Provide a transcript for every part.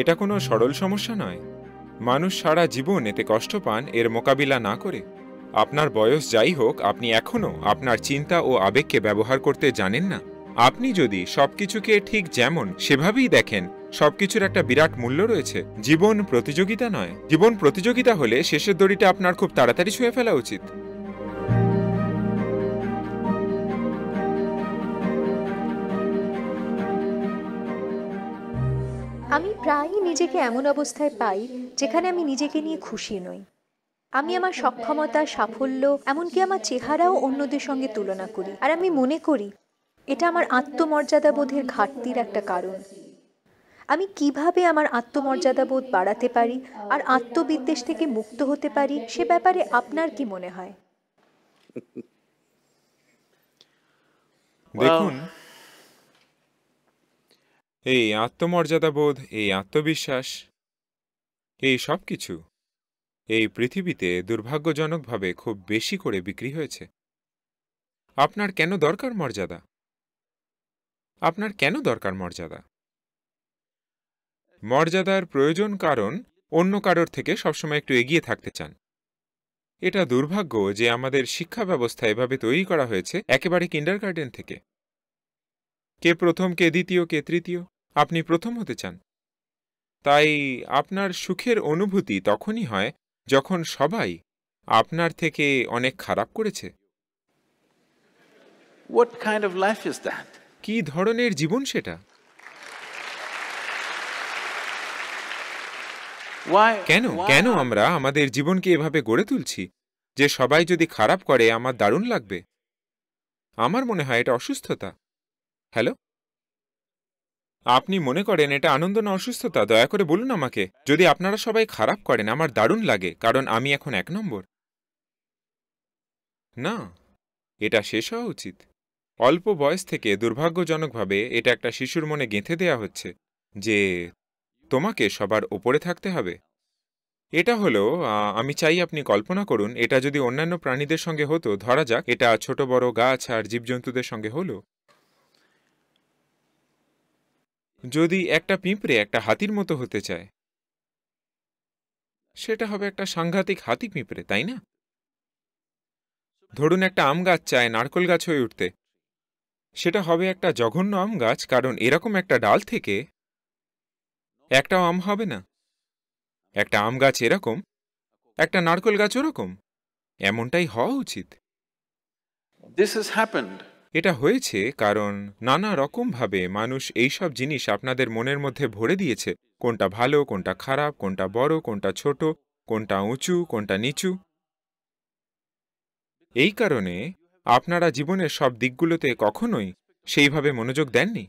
এটা কোনো সরল সমস্যা নয় মানুষ সারা জীবন এতে কষ্ট পান এর মোকাবিলা না করে আপনার বয়স যাই হোক আপনি এখনও আপনার চিন্তা ও আবেগকে ব্যবহার করতে জানেন না আপনি যদি সবকিছুকে ঠিক যেমন সেভাবেই দেখেন সবকিছুর একটা বিরাট মূল্য রয়েছে জীবন প্রতিযোগিতা নয় জীবন প্রতিযোগিতা হলে শেষের দড়িটা আপনার খুব তাড়াতাড়ি ছুঁয়ে ফেলা উচিত আমি প্রায়ই নিজেকে এমন অবস্থায় পাই যেখানে আমি নিজেকে নিয়ে খুশি নই আমি আমার সক্ষমতা সাফল্য এমনকি আমার চেহারাও অন্যদের সঙ্গে তুলনা করি আর আমি মনে করি এটা আমার আত্মমর্যাদাবোধের ঘাটতির একটা কারণ আমি কিভাবে আমার আত্মমর্যাদাবোধ বাড়াতে পারি আর আত্মবিদ্বেষ থেকে মুক্ত হতে পারি সে ব্যাপারে আপনার কি মনে হয় দেখুন এই আত্মমর্যাদাবোধ এই আত্মবিশ্বাস এই সব কিছু এই পৃথিবীতে দুর্ভাগ্যজনকভাবে খুব বেশি করে বিক্রি হয়েছে আপনার কেন দরকার মর্যাদা আপনার কেন দরকার মর্যাদা মর্যাদার প্রয়োজন কারণ অন্য কারোর থেকে সবসময় একটু এগিয়ে থাকতে চান এটা দুর্ভাগ্য যে আমাদের শিক্ষা ব্যবস্থা এভাবে তৈরি করা হয়েছে একেবারে কিন্ডারগার্ডেন থেকে কে প্রথম কে দ্বিতীয় কে তৃতীয় আপনি প্রথম হতে চান তাই আপনার সুখের অনুভূতি তখনই হয় যখন সবাই আপনার থেকে অনেক খারাপ করেছে কি ধরনের জীবন সেটা কেন কেন আমরা আমাদের জীবনকে এভাবে গড়ে তুলছি যে সবাই যদি খারাপ করে আমার দারুণ লাগবে আমার মনে হয় এটা অসুস্থতা হ্যালো আপনি মনে করেন এটা আনন্দ না অসুস্থতা দয়া করে বলুন আমাকে যদি আপনারা সবাই খারাপ করেন আমার দারুণ লাগে কারণ আমি এখন এক নম্বর না এটা শেষ হওয়া উচিত অল্প বয়স থেকে দুর্ভাগ্যজনকভাবে এটা একটা শিশুর মনে গেঁথে দেয়া হচ্ছে যে তোমাকে সবার ওপরে থাকতে হবে এটা হলো আমি চাই আপনি কল্পনা করুন এটা যদি অন্যান্য প্রাণীদের সঙ্গে হতো ধরা যাক এটা ছোট বড় গাছ আর জীবজন্তুদের সঙ্গে হলো যদি একটা পিঁপড়ে একটা হাতির মতো হতে চায় সেটা হবে একটা সাংঘাতিক হাতি পিঁপড়ে তাই না ধরুন একটা আম গাছ চায় নারকল গাছ হয়ে উঠতে সেটা হবে একটা জঘন্য আম গাছ কারণ এরকম একটা ডাল থেকে একটাও আম হবে না একটা আম গাছ এরকম একটা নারকল গাছ ওরকম এমনটাই হওয়া উচিত দিস has happened. এটা হয়েছে কারণ নানা রকমভাবে মানুষ এইসব জিনিস আপনাদের মনের মধ্যে ভরে দিয়েছে কোনটা ভালো কোনটা খারাপ কোনটা বড় কোনটা ছোট কোনটা উঁচু কোনটা নিচু এই কারণে আপনারা জীবনের সব দিকগুলোতে কখনোই সেইভাবে মনোযোগ দেননি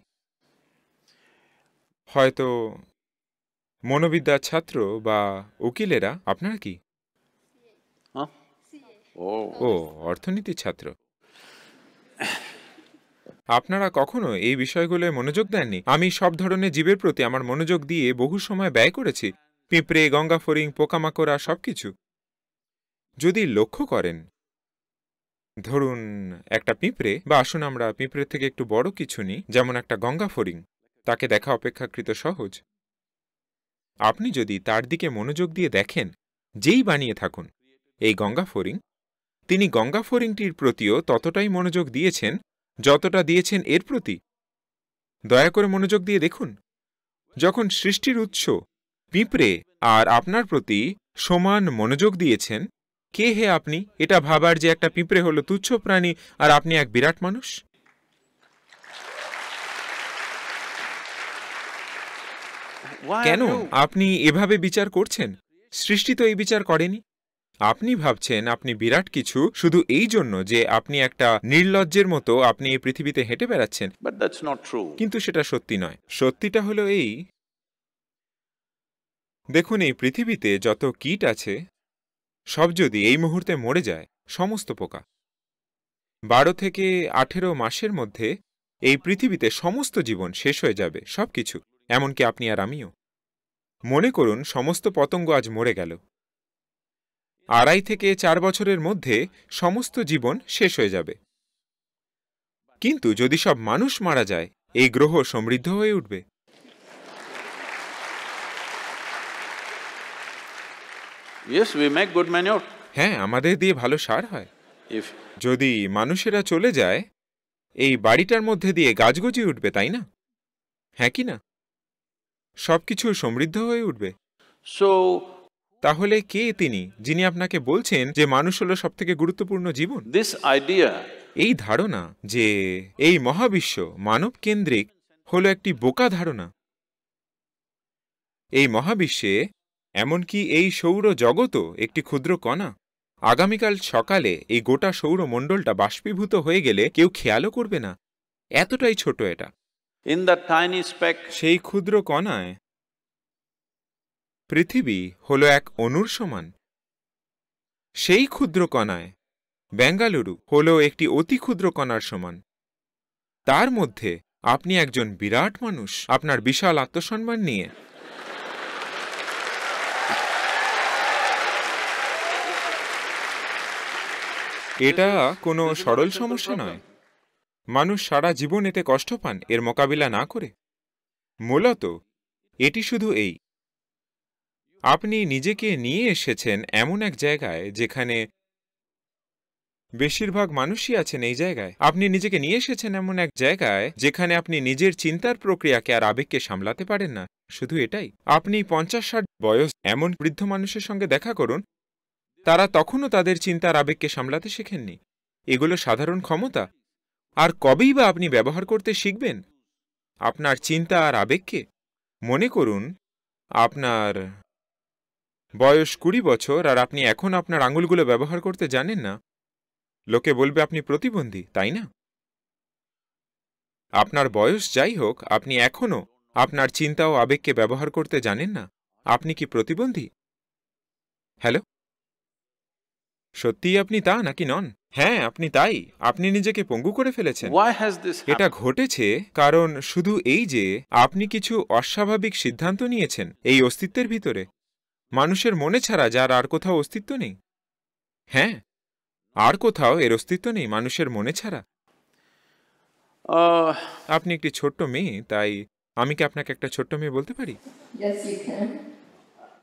হয়তো মনোবিদ্যার ছাত্র বা উকিলেরা আপনারা কি হ্যাঁ। ও অর্থনীতি ছাত্র আপনারা কখনো এই বিষয়গুলোয় মনোযোগ দেননি আমি সব ধরনের জীবের প্রতি আমার মনোযোগ দিয়ে বহু সময় ব্যয় করেছি পিঁপড়ে গঙ্গা ফরিং পোকামাকড়া সবকিছু যদি লক্ষ্য করেন ধরুন একটা পিঁপড়ে বা আসুন আমরা পিঁপড়ে থেকে একটু বড় কিছু নিই যেমন একটা গঙ্গা ফরিং তাকে দেখা অপেক্ষাকৃত সহজ আপনি যদি তার দিকে মনোযোগ দিয়ে দেখেন যেই বানিয়ে থাকুন এই গঙ্গা ফরিং তিনি গঙ্গা ফরিংটির প্রতিও ততটাই মনোযোগ দিয়েছেন যতটা দিয়েছেন এর প্রতি দয়া করে মনোযোগ দিয়ে দেখুন যখন সৃষ্টির উৎস পিঁপড়ে আর আপনার প্রতি সমান মনোযোগ দিয়েছেন কে হে আপনি এটা ভাবার যে একটা পিঁপড়ে হলো তুচ্ছ প্রাণী আর আপনি এক বিরাট মানুষ কেন আপনি এভাবে বিচার করছেন সৃষ্টি তো এই বিচার করেনি আপনি ভাবছেন আপনি বিরাট কিছু শুধু এই জন্য যে আপনি একটা নির্লজ্জের মতো আপনি এই পৃথিবীতে হেঁটে বেড়াচ্ছেন কিন্তু সেটা সত্যি নয় সত্যিটা হলো এই দেখুন এই পৃথিবীতে যত কীট আছে সব যদি এই মুহূর্তে মরে যায় সমস্ত পোকা বারো থেকে আঠেরো মাসের মধ্যে এই পৃথিবীতে সমস্ত জীবন শেষ হয়ে যাবে সব কিছু এমনকি আপনি আর আমিও মনে করুন সমস্ত পতঙ্গ আজ মরে গেল আড়াই থেকে চার বছরের মধ্যে সমস্ত জীবন শেষ হয়ে যাবে কিন্তু যদি সব মানুষ মারা যায় এই গ্রহ সমৃদ্ধ হয়ে উঠবে হ্যাঁ আমাদের দিয়ে ভালো সার হয় যদি মানুষেরা চলে যায় এই বাড়িটার মধ্যে দিয়ে গাছগজি উঠবে তাই না হ্যাঁ কি না সবকিছু সমৃদ্ধ হয়ে উঠবে সো তাহলে কে তিনি যিনি আপনাকে বলছেন যে মানুষ হলো সব থেকে গুরুত্বপূর্ণ জীবন দিস আইডিয়া এই ধারণা যে এই মহাবিশ্ব মানব কেন্দ্রিক হলো একটি বোকা ধারণা এই মহাবিশ্বে এমনকি এই সৌর জগতও একটি ক্ষুদ্র কণা আগামীকাল সকালে এই গোটা সৌরমণ্ডলটা বাষ্পীভূত হয়ে গেলে কেউ খেয়ালও করবে না এতটাই ছোট এটা সেই ক্ষুদ্র কণায় পৃথিবী হল এক অনুর সমান সেই ক্ষুদ্র কণায় বেঙ্গালুরু হল একটি অতি ক্ষুদ্র কণার সমান তার মধ্যে আপনি একজন বিরাট মানুষ আপনার বিশাল আত্মসম্মান নিয়ে এটা কোনো সরল সমস্যা নয় মানুষ সারা জীবন এতে কষ্ট পান এর মোকাবিলা না করে মূলত এটি শুধু এই আপনি নিজেকে নিয়ে এসেছেন এমন এক জায়গায় যেখানে বেশিরভাগ মানুষই আছেন এই জায়গায় আপনি নিজেকে নিয়ে এসেছেন এমন এক জায়গায় যেখানে আপনি নিজের চিন্তার প্রক্রিয়াকে আর আবেগকে সামলাতে পারেন না শুধু এটাই আপনি পঞ্চাশ ষাট বয়স এমন বৃদ্ধ মানুষের সঙ্গে দেখা করুন তারা তখনও তাদের চিন্তার আবেগকে সামলাতে শেখেননি এগুলো সাধারণ ক্ষমতা আর কবেই বা আপনি ব্যবহার করতে শিখবেন আপনার চিন্তা আর আবেগকে মনে করুন আপনার বয়স কুড়ি বছর আর আপনি এখন আপনার আঙুলগুলো ব্যবহার করতে জানেন না লোকে বলবে আপনি প্রতিবন্ধী তাই না আপনার বয়স যাই হোক আপনি এখনও আপনার চিন্তা ও আবেগকে ব্যবহার করতে জানেন না আপনি কি প্রতিবন্ধী হ্যালো সত্যিই আপনি তা নাকি নন হ্যাঁ আপনি তাই আপনি নিজেকে পঙ্গু করে ফেলেছেন এটা ঘটেছে কারণ শুধু এই যে আপনি কিছু অস্বাভাবিক সিদ্ধান্ত নিয়েছেন এই অস্তিত্বের ভিতরে মানুষের মনে ছাড়া যার আর কোথাও অস্তিত্ব নেই হ্যাঁ আর কোথাও এর অস্তিত্ব নেই মানুষের মনে ছাড়া আপনি একটি ছোট্ট মেয়ে তাই আমি কি আপনাকে একটা ছোট্ট মেয়ে বলতে পারি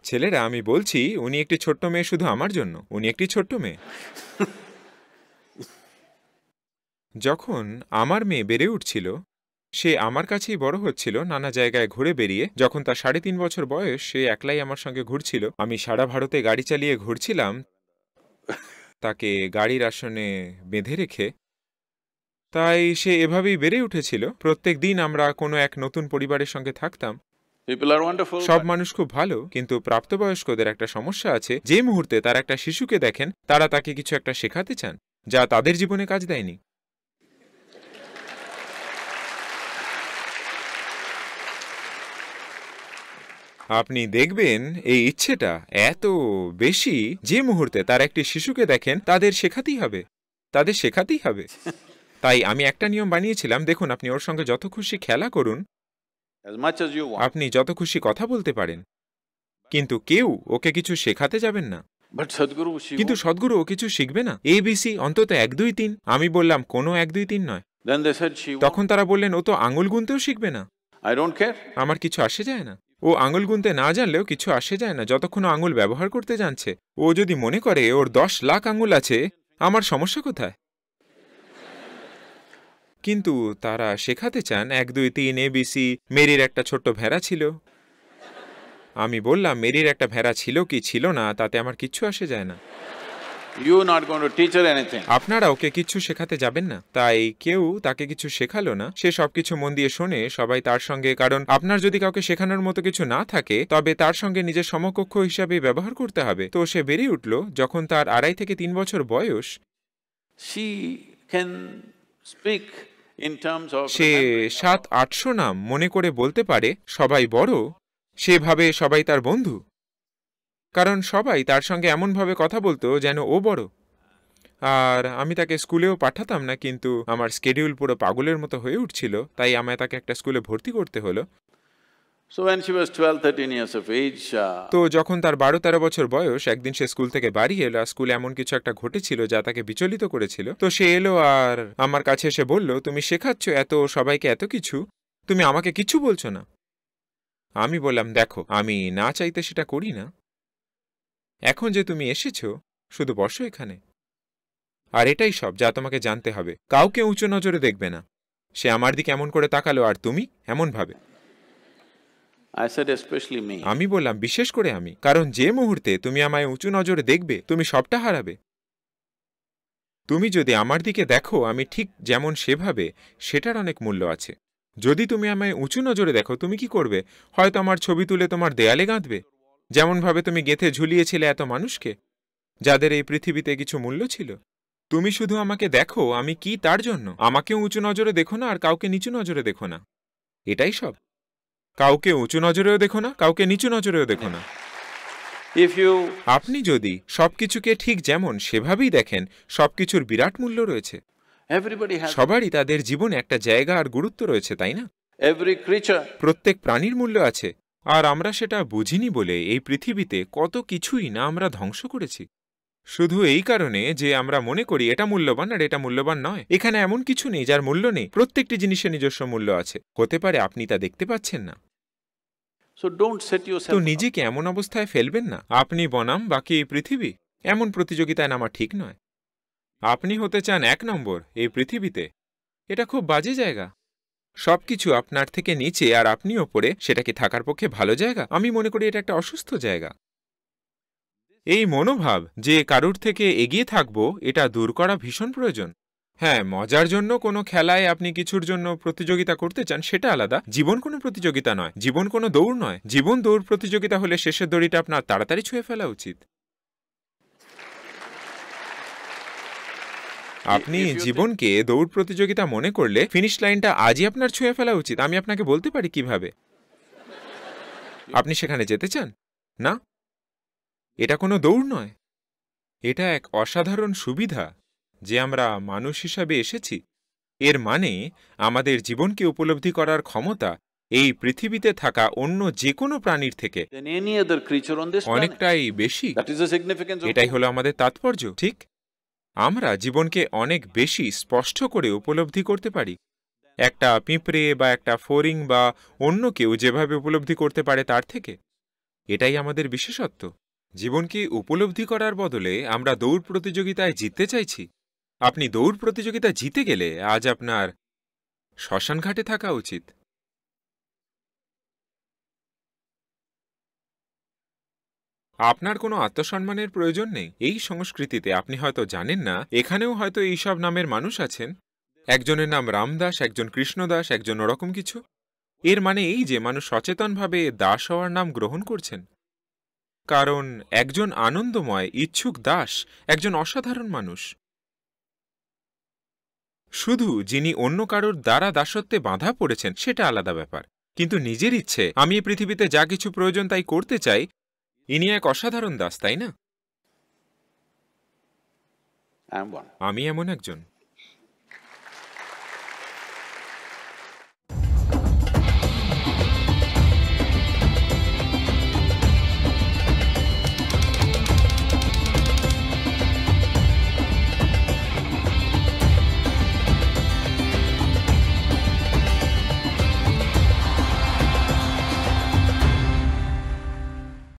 ছেলেরা আমি বলছি উনি একটি ছোট্ট মেয়ে শুধু আমার জন্য উনি একটি ছোট্ট মেয়ে যখন আমার মেয়ে বেড়ে উঠছিল সে আমার কাছেই বড় হচ্ছিল নানা জায়গায় ঘুরে বেরিয়ে যখন তার সাড়ে তিন বছর বয়স সে একলাই আমার সঙ্গে ঘুরছিল আমি সারা ভারতে গাড়ি চালিয়ে ঘুরছিলাম তাকে গাড়ির আসনে বেঁধে রেখে তাই সে এভাবেই বেড়ে উঠেছিল প্রত্যেক দিন আমরা কোনো এক নতুন পরিবারের সঙ্গে থাকতাম সব মানুষ খুব ভালো কিন্তু প্রাপ্তবয়স্কদের একটা সমস্যা আছে যে মুহূর্তে তারা একটা শিশুকে দেখেন তারা তাকে কিছু একটা শেখাতে চান যা তাদের জীবনে কাজ দেয়নি আপনি দেখবেন এই ইচ্ছেটা এত বেশি যে মুহূর্তে তার একটি শিশুকে দেখেন তাদের শেখাতেই হবে তাদের শেখাতেই হবে তাই আমি একটা নিয়ম বানিয়েছিলাম দেখুন আপনি ওর সঙ্গে যত খুশি খেলা করুন আপনি যত খুশি কথা বলতে পারেন কিন্তু কেউ ওকে কিছু শেখাতে যাবেন না কিন্তু সদ্গুরু ও কিছু শিখবে না এ সি অন্তত এক দুই তিন আমি বললাম কোনো এক দুই তিন নয় তখন তারা বললেন ও তো আঙুল গুনতেও শিখবে না আমার কিছু আসে যায় না ও আঙুল গুনতে না জানলেও কিছু আসে যায় না যতক্ষণ আঙুল ব্যবহার করতে জানছে ও যদি মনে করে ওর দশ লাখ আঙুল আছে আমার সমস্যা কোথায় কিন্তু তারা শেখাতে চান এক দুই তিন এবিসি মেরির একটা ছোট্ট ভেড়া ছিল আমি বললাম মেরির একটা ভেড়া ছিল কি ছিল না তাতে আমার কিচ্ছু আসে যায় না আপনারা ওকে কিছু শেখাতে যাবেন না তাই কেউ তাকে কিছু শেখালো না সে সবকিছু মন দিয়ে শোনে সবাই তার সঙ্গে কারণ আপনার যদি কাউকে শেখানোর মতো কিছু না থাকে তবে তার সঙ্গে নিজের সমকক্ষ হিসাবে ব্যবহার করতে হবে তো সে বেরিয়ে উঠলো যখন তার আড়াই থেকে তিন বছর বয়স সি ক্যান স্পিক সে সাত আটশো নাম মনে করে বলতে পারে সবাই বড় সেভাবে সবাই তার বন্ধু কারণ সবাই তার সঙ্গে এমনভাবে কথা বলতো যেন ও বড় আর আমি তাকে স্কুলেও পাঠাতাম না কিন্তু আমার স্কেডিউল পুরো পাগলের মতো হয়ে উঠছিল তাই আমায় তাকে একটা স্কুলে ভর্তি করতে হলো uh, তো যখন তার বারো তেরো বছর বয়স একদিন সে স্কুল থেকে বাড়ি এলো আর স্কুলে এমন কিছু একটা ঘটেছিল যা তাকে বিচলিত করেছিল তো সে এলো আর আমার কাছে এসে বলল তুমি শেখাচ্ছ এত সবাইকে এত কিছু তুমি আমাকে কিছু বলছো না আমি বললাম দেখো আমি না চাইতে সেটা করি না এখন যে তুমি এসেছো শুধু বসো এখানে আর এটাই সব যা তোমাকে জানতে হবে কাউকে উঁচু নজরে দেখবে না সে আমার দিকে এমন করে তাকালো আর তুমি এমন ভাবে আমি বললাম বিশেষ করে আমি কারণ যে মুহূর্তে তুমি আমায় উঁচু নজরে দেখবে তুমি সবটা হারাবে তুমি যদি আমার দিকে দেখো আমি ঠিক যেমন সেভাবে সেটার অনেক মূল্য আছে যদি তুমি আমায় উঁচু নজরে দেখো তুমি কি করবে হয়তো আমার ছবি তুলে তোমার দেয়ালে গাঁদবে যেমনভাবে তুমি গেথে ঝুলিয়েছিলে এত মানুষকে যাদের এই পৃথিবীতে কিছু মূল্য ছিল তুমি শুধু আমাকে দেখো আমি কি তার জন্য আমাকে উঁচু নজরে দেখো না আর কাউকে নিচু নজরে দেখো না এটাই সব কাউকে উঁচু নজরেও দেখো না কাউকে নিচু নজরেও দেখো না আপনি যদি সবকিছুকে ঠিক যেমন সেভাবেই দেখেন সবকিছুর বিরাট মূল্য রয়েছে সবারই তাদের জীবনে একটা জায়গা আর গুরুত্ব রয়েছে তাই না প্রত্যেক প্রাণীর মূল্য আছে আর আমরা সেটা বুঝিনি বলে এই পৃথিবীতে কত কিছুই না আমরা ধ্বংস করেছি শুধু এই কারণে যে আমরা মনে করি এটা মূল্যবান আর এটা মূল্যবান নয় এখানে এমন কিছু নেই যার মূল্য নেই প্রত্যেকটি জিনিসের নিজস্ব মূল্য আছে হতে পারে আপনি তা দেখতে পাচ্ছেন না তো নিজেকে এমন অবস্থায় ফেলবেন না আপনি বনাম বাকি এই পৃথিবী এমন প্রতিযোগিতায় নামা ঠিক নয় আপনি হতে চান এক নম্বর এই পৃথিবীতে এটা খুব বাজে জায়গা সবকিছু আপনার থেকে নিচে আর আপনি ওপরে সেটা কি থাকার পক্ষে ভালো জায়গা আমি মনে করি এটা একটা অসুস্থ জায়গা এই মনোভাব যে কারুর থেকে এগিয়ে থাকব এটা দূর করা ভীষণ প্রয়োজন হ্যাঁ মজার জন্য কোনো খেলায় আপনি কিছুর জন্য প্রতিযোগিতা করতে চান সেটা আলাদা জীবন কোনো প্রতিযোগিতা নয় জীবন কোনো দৌড় নয় জীবন দৌড় প্রতিযোগিতা হলে শেষের দড়িটা আপনার তাড়াতাড়ি ছুঁয়ে ফেলা উচিত আপনি জীবনকে দৌড় প্রতিযোগিতা মনে করলে ফিনিশ লাইনটা আজই আপনার ছুঁয়ে ফেলা উচিত আমি আপনাকে বলতে পারি কিভাবে আপনি সেখানে যেতে চান না এটা কোনো দৌড় নয় এটা এক অসাধারণ সুবিধা যে আমরা মানুষ হিসাবে এসেছি এর মানে আমাদের জীবনকে উপলব্ধি করার ক্ষমতা এই পৃথিবীতে থাকা অন্য যে কোনো প্রাণীর থেকে অনেকটাই বেশি এটাই হলো আমাদের তাৎপর্য ঠিক আমরা জীবনকে অনেক বেশি স্পষ্ট করে উপলব্ধি করতে পারি একটা পিঁপড়ে বা একটা ফোরিং বা অন্য কেউ যেভাবে উপলব্ধি করতে পারে তার থেকে এটাই আমাদের বিশেষত্ব জীবনকে উপলব্ধি করার বদলে আমরা দৌড় প্রতিযোগিতায় জিততে চাইছি আপনি দৌড় প্রতিযোগিতা জিতে গেলে আজ আপনার শ্মশানঘাটে থাকা উচিত আপনার কোনো আত্মসম্মানের প্রয়োজন নেই এই সংস্কৃতিতে আপনি হয়তো জানেন না এখানেও হয়তো এইসব নামের মানুষ আছেন একজনের নাম রামদাস একজন কৃষ্ণদাস একজন ওরকম কিছু এর মানে এই যে মানুষ সচেতনভাবে দাস হওয়ার নাম গ্রহণ করছেন কারণ একজন আনন্দময় ইচ্ছুক দাস একজন অসাধারণ মানুষ শুধু যিনি অন্য কারোর দ্বারা দাসত্বে বাঁধা পড়েছেন সেটা আলাদা ব্যাপার কিন্তু নিজের ইচ্ছে আমি এই পৃথিবীতে যা কিছু প্রয়োজন তাই করতে চাই ইনি এক অসাধারণ দাস তাই না আমি এমন একজন